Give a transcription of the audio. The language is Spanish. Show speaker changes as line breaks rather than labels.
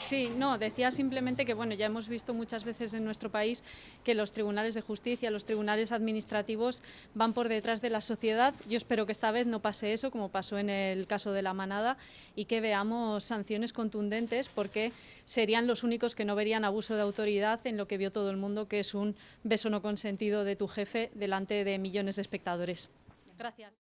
Sí, no, decía simplemente que bueno, ya hemos visto muchas veces en nuestro país que los tribunales de justicia, los tribunales administrativos van por detrás de la sociedad. Yo espero que esta vez no pase eso, como pasó en el caso de la manada, y que veamos sanciones contundentes, porque serían los únicos que no verían abuso de autoridad en lo que vio todo el mundo, que es un beso
no consentido de tu jefe delante de millones de espectadores.
Gracias.